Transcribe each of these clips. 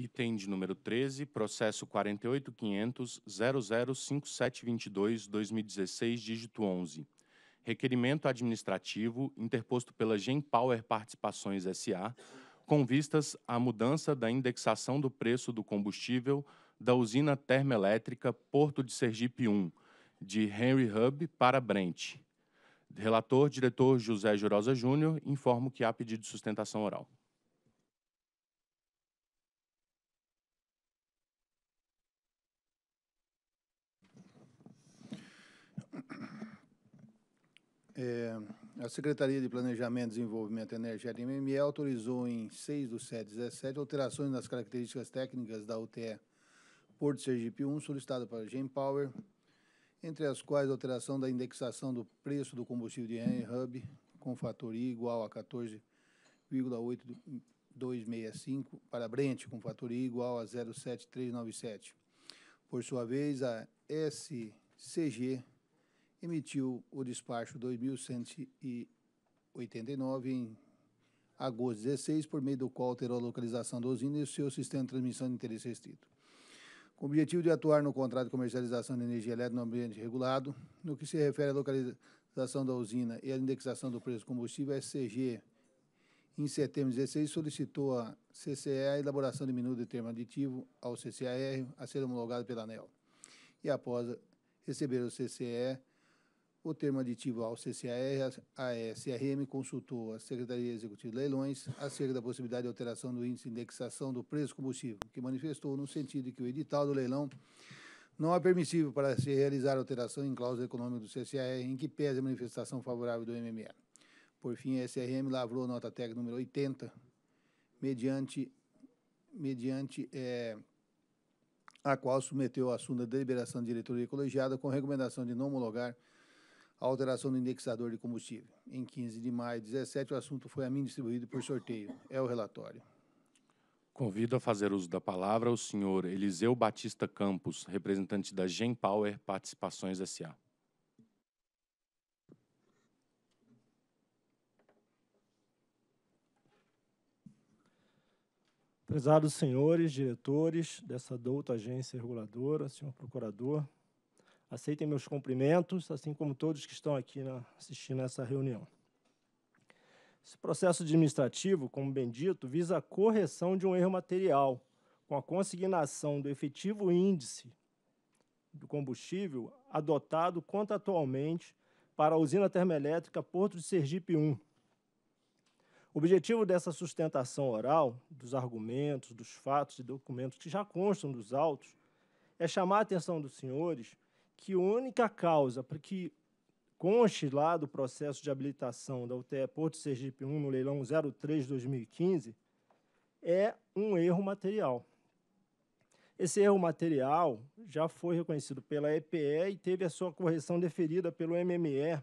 Item de número 13, processo 48.500.005722-2016, dígito 11. Requerimento administrativo interposto pela Genpower Participações S.A., com vistas à mudança da indexação do preço do combustível da usina termoelétrica Porto de Sergipe 1, de Henry Hub para Brent. Relator, diretor José Jurosa Júnior, informo que há pedido de sustentação oral. É, a Secretaria de Planejamento, Desenvolvimento Energético e MME autorizou em 6 do 7 17 alterações nas características técnicas da UTE Porto Sergipe 1 solicitada para a Power, entre as quais a alteração da indexação do preço do combustível de Hub com fator I igual a 14,8265 para Brent com fator I igual a 07397. Por sua vez, a SCG emitiu o despacho 2189 em agosto 16, por meio do qual alterou a localização da usina e o seu sistema de transmissão de interesse restrito. Com o objetivo de atuar no contrato de comercialização de energia elétrica no ambiente regulado, no que se refere à localização da usina e à indexação do preço do combustível, a SCG, em setembro de 16, solicitou à CCE a elaboração de minuto de termo aditivo ao CCAR a ser homologado pela ANEL. E após receber o CCE, o termo aditivo ao CCAR, a SRM consultou a Secretaria Executiva de Leilões acerca da possibilidade de alteração do índice de indexação do preço combustível, que manifestou no sentido de que o edital do leilão não é permissível para se realizar alteração em cláusula econômica do CCAR em que pese a manifestação favorável do MME. Por fim, a SRM lavrou nota técnica número 80, mediante, mediante é, a qual submeteu o assunto da deliberação da diretoria colegiada com recomendação de não homologar a alteração do indexador de combustível. Em 15 de maio de 2017, o assunto foi a mim distribuído por sorteio. É o relatório. Convido a fazer uso da palavra o senhor Eliseu Batista Campos, representante da Genpower Participações S.A. Prezados senhores, diretores dessa douta agência reguladora, senhor procurador, Aceitem meus cumprimentos, assim como todos que estão aqui na, assistindo essa reunião. Esse processo administrativo, como bem dito, visa a correção de um erro material, com a consignação do efetivo índice do combustível adotado contratualmente para a usina termoelétrica Porto de Sergipe 1. O objetivo dessa sustentação oral, dos argumentos, dos fatos e documentos que já constam dos autos, é chamar a atenção dos senhores que a única causa para que conste lá do processo de habilitação da UTE Porto Sergipe 1 no leilão 03-2015 de é um erro material. Esse erro material já foi reconhecido pela EPE e teve a sua correção deferida pelo MME,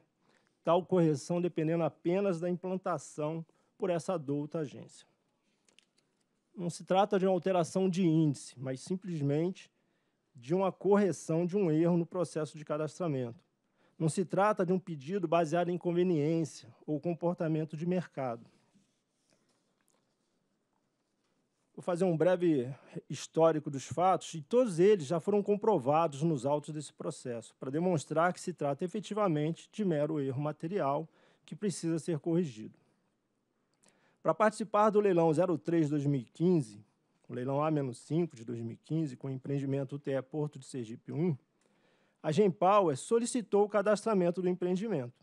tal correção dependendo apenas da implantação por essa adulta agência. Não se trata de uma alteração de índice, mas simplesmente de uma correção de um erro no processo de cadastramento. Não se trata de um pedido baseado em conveniência ou comportamento de mercado. Vou fazer um breve histórico dos fatos, e todos eles já foram comprovados nos autos desse processo, para demonstrar que se trata efetivamente de mero erro material que precisa ser corrigido. Para participar do leilão 03-2015, o leilão A-5 de 2015, com o empreendimento UTE Porto de Sergipe 1, a Gempower é, solicitou o cadastramento do empreendimento.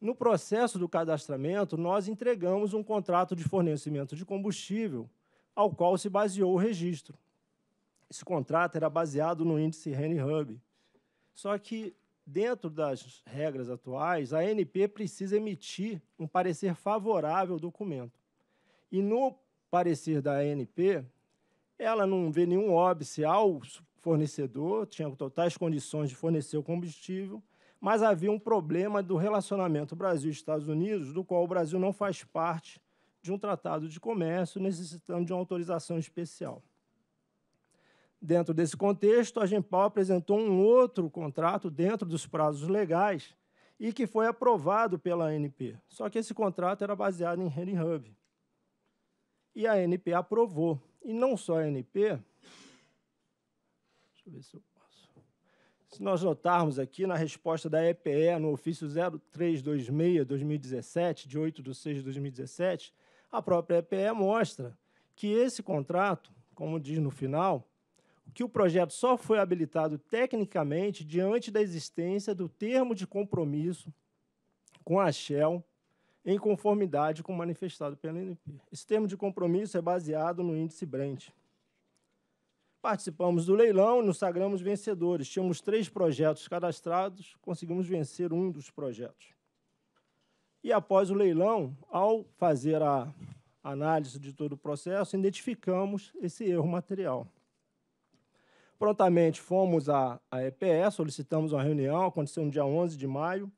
No processo do cadastramento, nós entregamos um contrato de fornecimento de combustível ao qual se baseou o registro. Esse contrato era baseado no índice Henry Hub. Só que, dentro das regras atuais, a ANP precisa emitir um parecer favorável ao documento. E no parecer da ANP, ela não vê nenhum óbice ao fornecedor, tinha totais condições de fornecer o combustível, mas havia um problema do relacionamento Brasil-Estados Unidos, do qual o Brasil não faz parte de um tratado de comércio, necessitando de uma autorização especial. Dentro desse contexto, a Gempal apresentou um outro contrato dentro dos prazos legais e que foi aprovado pela ANP. Só que esse contrato era baseado em Henry Hub e a ANP aprovou. E não só a ANP, deixa eu ver se eu posso. Se nós notarmos aqui na resposta da EPE no ofício 0326-2017, de 8 de 6 de 2017, a própria EPE mostra que esse contrato, como diz no final, que o projeto só foi habilitado tecnicamente diante da existência do termo de compromisso com a Shell em conformidade com o manifestado pela ANP. Esse termo de compromisso é baseado no índice Brent. Participamos do leilão e nos sagramos vencedores. Tínhamos três projetos cadastrados, conseguimos vencer um dos projetos. E após o leilão, ao fazer a análise de todo o processo, identificamos esse erro material. Prontamente fomos à, à EPE, solicitamos uma reunião, aconteceu no dia 11 de maio,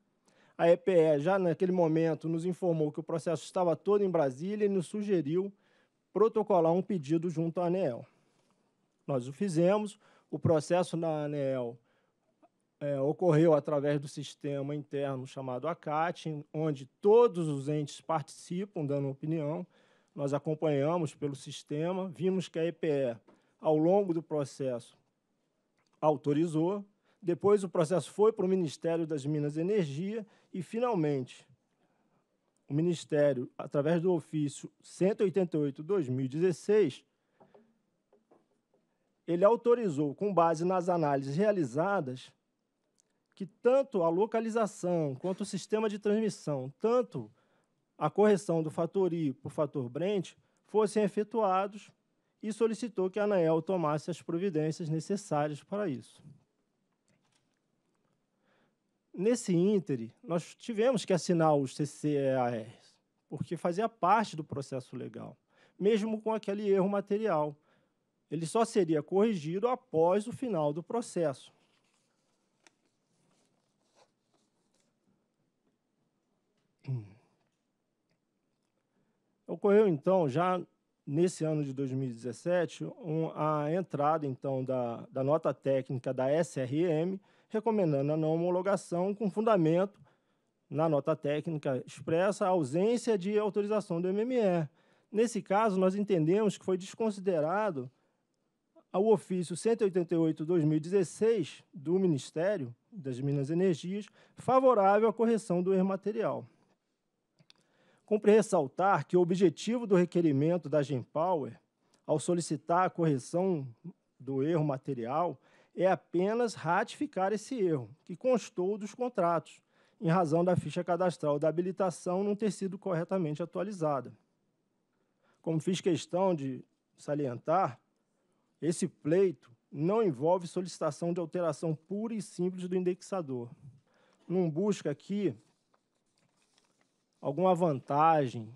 a EPE já naquele momento nos informou que o processo estava todo em Brasília e nos sugeriu protocolar um pedido junto à ANEEL. Nós o fizemos, o processo na ANEEL é, ocorreu através do sistema interno chamado ACAT, onde todos os entes participam dando opinião. Nós acompanhamos pelo sistema, vimos que a EPE, ao longo do processo, autorizou, depois o processo foi para o Ministério das Minas e Energia e, finalmente, o Ministério, através do ofício 188-2016, ele autorizou, com base nas análises realizadas, que tanto a localização quanto o sistema de transmissão, tanto a correção do fator I por fator Brent fossem efetuados e solicitou que a ANAEL tomasse as providências necessárias para isso. Nesse íntere, nós tivemos que assinar os CCEARs, porque fazia parte do processo legal, mesmo com aquele erro material. Ele só seria corrigido após o final do processo. Ocorreu, então, já nesse ano de 2017, um, a entrada, então, da, da nota técnica da SRM, recomendando a não homologação com fundamento na nota técnica expressa a ausência de autorização do MME. Nesse caso, nós entendemos que foi desconsiderado ao ofício 188-2016 do Ministério das Minas e Energias, favorável à correção do erro material. Cumpre ressaltar que o objetivo do requerimento da Genpower, ao solicitar a correção do erro material, é apenas ratificar esse erro, que constou dos contratos, em razão da ficha cadastral da habilitação não ter sido corretamente atualizada. Como fiz questão de salientar, esse pleito não envolve solicitação de alteração pura e simples do indexador. Não busca aqui alguma vantagem,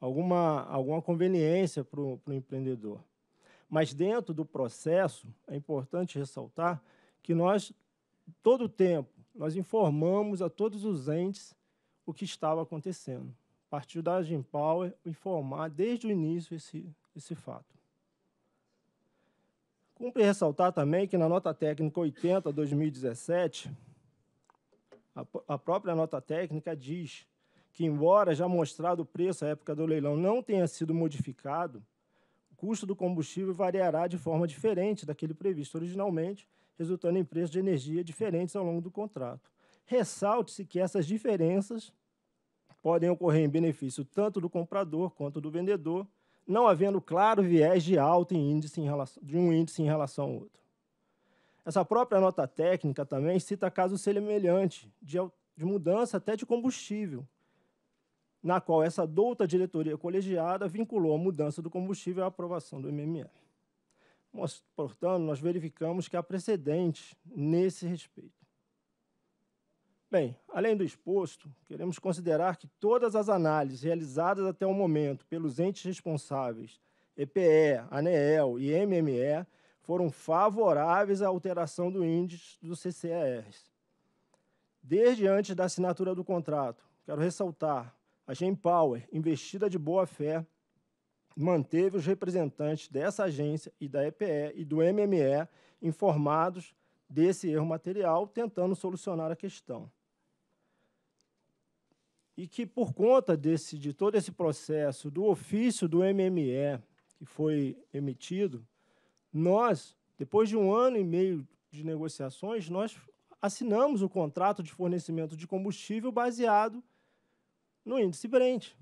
alguma, alguma conveniência para o empreendedor. Mas dentro do processo, é importante ressaltar que nós, todo o tempo, nós informamos a todos os entes o que estava acontecendo. A partir da Power informar desde o início esse, esse fato. Cumpre ressaltar também que na nota técnica 80-2017, a, a própria nota técnica diz que, embora já mostrado o preço à época do leilão não tenha sido modificado, custo do combustível variará de forma diferente daquele previsto originalmente, resultando em preços de energia diferentes ao longo do contrato. Ressalte-se que essas diferenças podem ocorrer em benefício tanto do comprador quanto do vendedor, não havendo claro viés de alta em índice em relação, de um índice em relação ao outro. Essa própria nota técnica também cita casos semelhante de, de mudança até de combustível, na qual essa douta diretoria colegiada vinculou a mudança do combustível à aprovação do MME. Portanto, nós verificamos que há precedentes nesse respeito. Bem, além do exposto, queremos considerar que todas as análises realizadas até o momento pelos entes responsáveis, EPE, ANEEL e MME, foram favoráveis à alteração do índice do CCER. Desde antes da assinatura do contrato, quero ressaltar a Power, investida de boa fé, manteve os representantes dessa agência e da EPE e do MME informados desse erro material, tentando solucionar a questão. E que, por conta desse, de todo esse processo, do ofício do MME que foi emitido, nós, depois de um ano e meio de negociações, nós assinamos o contrato de fornecimento de combustível baseado no índice Brent.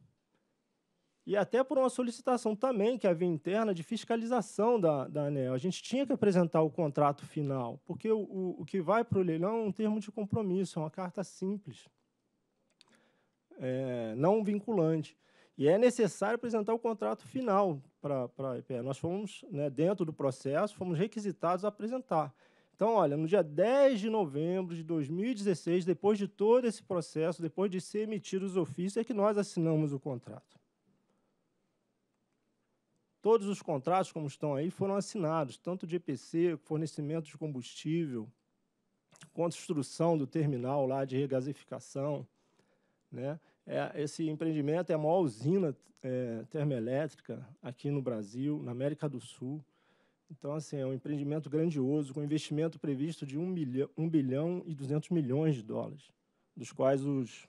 E até por uma solicitação também que havia interna de fiscalização da, da ANEL. A gente tinha que apresentar o contrato final, porque o, o, o que vai para o leilão é um termo de compromisso, é uma carta simples, é, não vinculante. E é necessário apresentar o contrato final para a IPE. Nós fomos, né, dentro do processo, fomos requisitados a apresentar. Então, olha, no dia 10 de novembro de 2016, depois de todo esse processo, depois de ser emitido os ofícios, é que nós assinamos o contrato. Todos os contratos, como estão aí, foram assinados, tanto de EPC, fornecimento de combustível, construção do terminal lá de regasificação. Né? É, esse empreendimento é a maior usina é, termoelétrica aqui no Brasil, na América do Sul. Então, assim, é um empreendimento grandioso, com investimento previsto de 1, 1 bilhão e 200 milhões de dólares, dos quais os,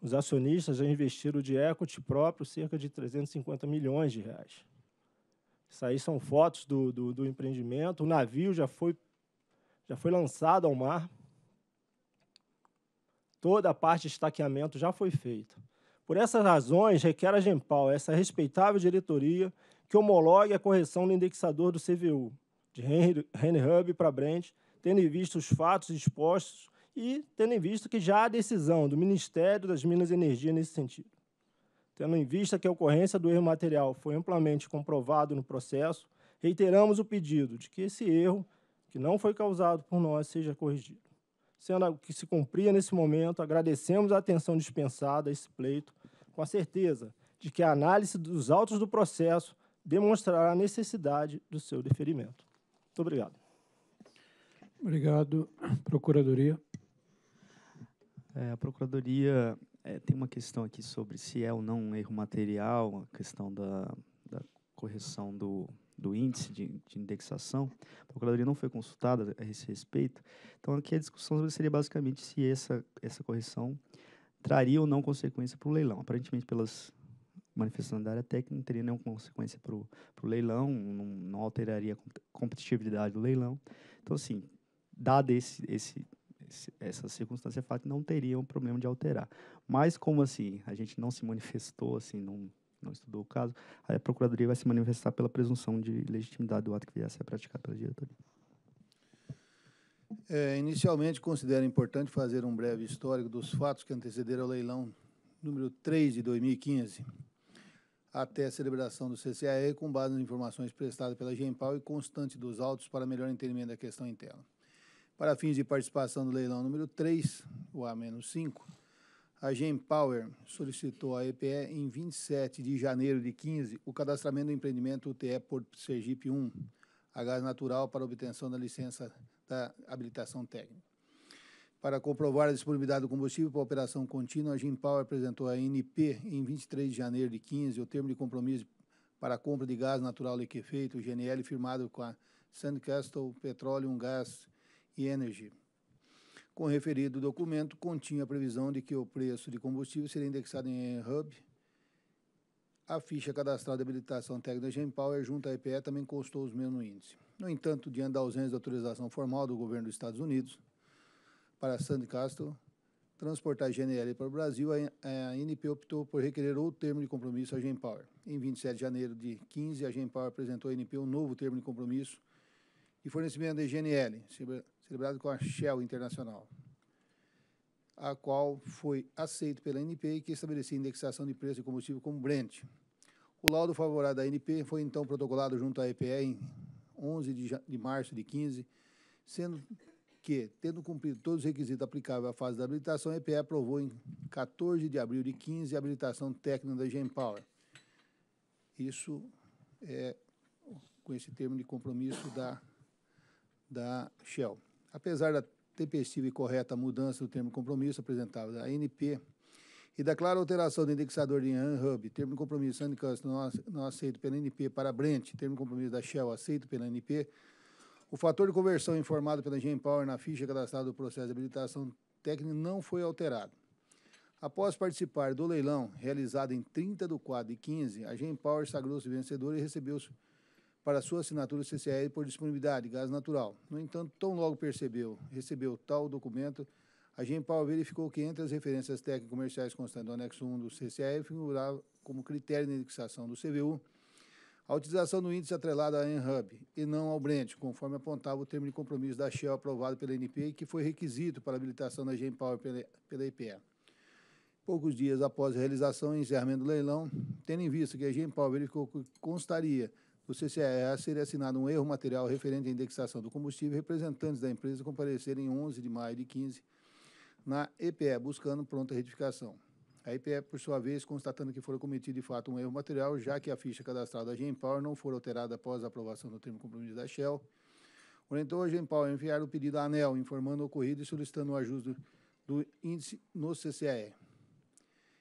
os acionistas já investiram de equity próprio cerca de 350 milhões de reais. Isso aí são fotos do, do, do empreendimento. O navio já foi, já foi lançado ao mar. Toda a parte de estaqueamento já foi feita. Por essas razões, requer a Gempal, essa respeitável diretoria, que homologue a correção no indexador do CVU, de Henry para Brent, tendo em vista os fatos expostos e tendo em vista que já há decisão do Ministério das Minas e Energia nesse sentido. Tendo em vista que a ocorrência do erro material foi amplamente comprovado no processo, reiteramos o pedido de que esse erro, que não foi causado por nós, seja corrigido. Sendo que se cumpria nesse momento, agradecemos a atenção dispensada a esse pleito, com a certeza de que a análise dos autos do processo demonstrar a necessidade do seu deferimento. Muito obrigado. Obrigado. Procuradoria. É, a Procuradoria é, tem uma questão aqui sobre se é ou não um erro material, a questão da, da correção do, do índice de, de, indexação. A Procuradoria não foi consultada a esse respeito. Então, aqui a discussão seria basicamente se essa, essa correção traria ou não consequência para o leilão. Aparentemente, pelas manifestação da área técnica não teria nenhuma consequência para o leilão, não, não, alteraria a competitividade do leilão. Então, assim, dada esse, esse, esse, essa circunstância, é fato, não teria um problema de alterar. Mas, como assim, a gente não se manifestou, assim, não, não estudou o caso, a Procuradoria vai se manifestar pela presunção de legitimidade do ato que vier a ser praticado pela diretoria. É, inicialmente, considero importante fazer um breve histórico dos fatos que antecederam ao leilão número 3 de 2015 até a celebração do CCAE com base nas informações prestadas pela Genpal e constante dos autos para melhor entendimento da questão interna. Para fins de participação do leilão número 3, o A-5, a Genpower solicitou à EPE em 27 de janeiro de 15 o cadastramento do empreendimento UTE Porto Sergipe 1, a gás natural para obtenção da licença da habilitação técnica. Para comprovar a disponibilidade do combustível para operação contínua, a Gimpal apresentou à NP em 23 de janeiro de 15, o termo de compromisso para a compra de gás natural liquefeito, GNL, firmado com a Sandcastle Petroleum Gas e Energy. Com o referido documento, continha a previsão de que o preço de combustível seria indexado em Hub. A ficha cadastral de habilitação técnica Genpower junto à EPE também constou os mesmos índices. No entanto, diante da ausência de autorização formal do governo dos Estados Unidos, para Sandy Castro transportar a GNL para o Brasil, a ANP optou por requerer outro termo de compromisso à Genpower. Em 27 de janeiro de 15, a Genpower apresentou à ANP um novo termo de compromisso de fornecimento da GNL, celebrado com a Shell Internacional, a qual foi aceito pela ANP e que estabelecia indexação de preço de combustível como Brent. O laudo favorável da ANP foi então protocolado junto à EPE em 11 de, de março de 15, sendo que, tendo cumprido todos os requisitos aplicáveis à fase da habilitação, a EPE aprovou em 14 de abril de 15 a habilitação técnica da Power. Isso é com esse termo de compromisso da, da Shell. Apesar da tempestiva e correta mudança do termo de compromisso apresentado da ANP e da clara alteração do indexador de ANHUB, termo de compromisso Annicus não aceito pela ANP para Brent, termo de compromisso da Shell aceito pela ANP, o fator de conversão informado pela Power na ficha cadastrada do processo de habilitação técnica não foi alterado. Após participar do leilão realizado em 30 de 4 e 15, a Power sagrou-se vencedora e recebeu para sua assinatura o CCR por disponibilidade de gás natural. No entanto, tão logo percebeu, recebeu tal documento, a Power verificou que entre as referências técnicas comerciais constantes do anexo 1 do CCR figurava como critério de indexação do CVU a utilização do índice atrelada à Enhub e não ao Brent, conforme apontava o termo de compromisso da Shell aprovado pela NP e que foi requisito para a habilitação da Genpower pela, IPE. Poucos dias após a realização e encerramento do leilão, tendo em vista que a Genpower verificou que constaria do a ser assinado um erro material referente à indexação do combustível, representantes da empresa compareceram em 11 de maio de 15 na EPE, buscando pronta retificação. A IPE, por sua vez, constatando que foram cometido de fato um erro material, já que a ficha cadastrada da Genpower não for alterada após a aprovação do termo compromisso da Shell, orientou a Genpower a enviar o pedido à ANEL, informando o ocorrido e solicitando o ajuste do, índice no CCAE.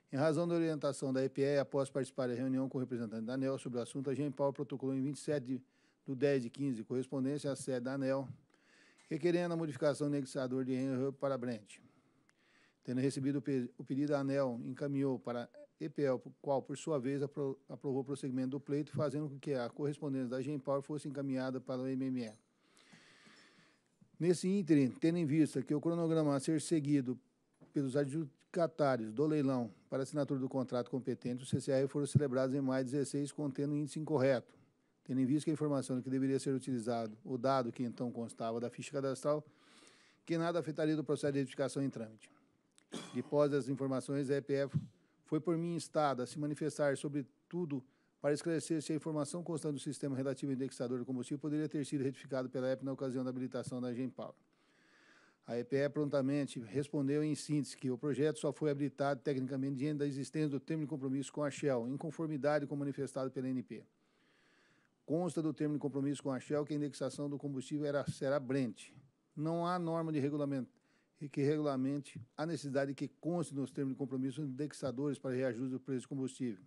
Em razão da orientação da IPE, após participar da reunião com o representante da ANEL sobre o assunto, a Genpower protocolou em 27 de, do 10 de 15, correspondência à sede da ANEL, requerendo a modificação do negociador de Henry para Brent. Tendo recebido o pedido, a ANEL encaminhou para EPEL, qual, por sua vez, apro aprovou o prosseguimento do pleito, fazendo com que a correspondência da Genpower fosse encaminhada para o MME. Nesse ínterim, tendo em vista que o cronograma a ser seguido pelos adjudicatários do leilão para assinatura do contrato competente, os CCR foram celebrados em maio 16, contendo índice incorreto. Tendo em vista que a informação que deveria ser utilizado, o dado que então constava da ficha cadastral, que nada afetaria do processo de edificação em trâmite. Depois das informações, a EPF foi por mim instada a se manifestar sobre tudo para esclarecer se a informação constante do sistema relativo ao indexador de combustível poderia ter sido retificada pela EP na ocasião da habilitação da Genpower. A EPE prontamente respondeu em síntese que o projeto só foi habilitado tecnicamente diante da existência do termo de compromisso com a Shell, em conformidade com o manifestado pela NP. Consta do termo de compromisso com a Shell que a indexação do combustível era, será Brent. Não há norma de regulamento e que regulamente a necessidade que conste nos termos de compromisso indexadores para reajuste do preço do combustível.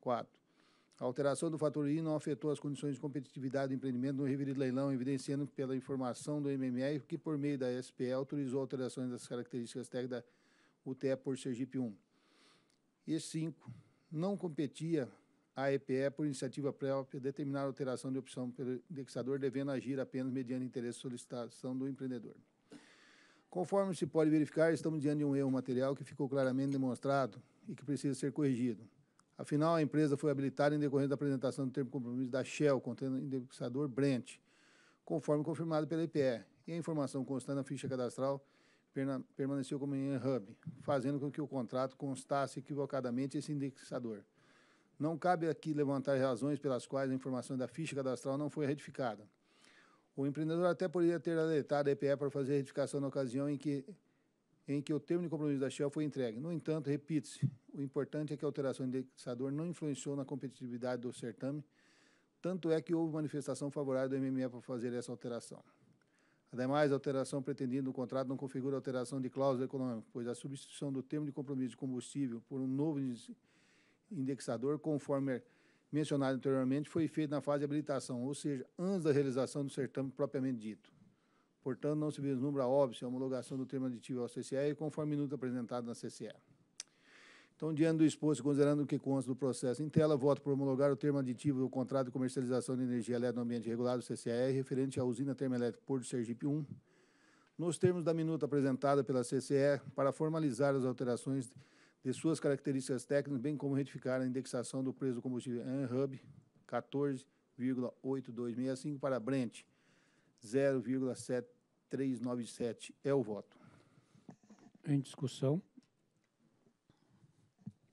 4. A alteração do fator I não afetou as condições de competitividade do empreendimento no referido leilão, evidenciando pela informação do MMR que, por meio da SPE, autorizou alterações das características técnicas da UTE por Sergipe 1. E 5. Não competia a EPE, por iniciativa própria, determinar a alteração de opção pelo indexador, devendo agir apenas mediante interesse e solicitação do empreendedor. Conforme se pode verificar, estamos diante de um erro material que ficou claramente demonstrado e que precisa ser corrigido. Afinal, a empresa foi habilitada em decorrência da apresentação do termo de compromisso da Shell contendo o indexador Brent, conforme confirmado pela IPE, e a informação constante na ficha cadastral permaneceu como em hub, fazendo com que o contrato constasse equivocadamente esse indexador. Não cabe aqui levantar razões pelas quais a informação da ficha cadastral não foi retificada. O empreendedor até poderia ter alertado a EPE para fazer a retificação na ocasião em que, em que o termo de compromisso da Shell foi entregue. No entanto, repito-se, o importante é que a alteração do indexador não influenciou na competitividade do certame, tanto é que houve manifestação favorável do MME para fazer essa alteração. Ademais, a alteração pretendida no contrato não configura alteração de cláusula econômica, pois a substituição do termo de compromisso de combustível por um novo indexador conforme mencionado anteriormente foi feito na fase de habilitação, ou seja, antes da realização do certame propriamente dito. Portanto, não se vislumbra óbvio a homologação do termo aditivo ao CCE conforme minuto apresentado na CCE. Então, diante do exposto, considerando o que consta do processo em tela, voto por homologar o termo aditivo do contrato de comercialização de energia elétrica no ambiente regulado, CCE, referente à usina termoelétrica Porto Sergipe 1, nos termos da minuta apresentada pela CCE, para formalizar as alterações de suas características técnicas, bem como retificar a indexação do preço do combustível ANHUB 14,8265 para Brent 0,7397. É o voto. Em discussão.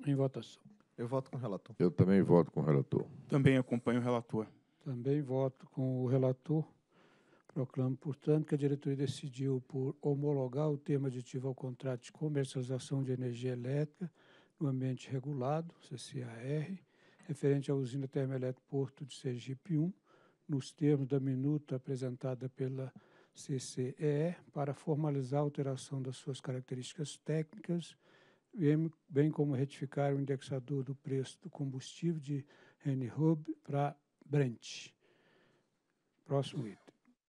Em votação. Eu voto com o relator. Eu também voto com o relator. Também acompanho o relator. Também voto com o relator. Proclamo, portanto, que a diretoria decidiu por homologar o tema aditivo ao contrato de comercialização de energia elétrica no ambiente regulado, CCAR, referente à usina termoelétrica Porto de Sergipe I, nos termos da minuta apresentada pela CCE, para formalizar a alteração das suas características técnicas, bem como retificar o indexador do preço do combustível de Henry Hub para Brent. Próximo item.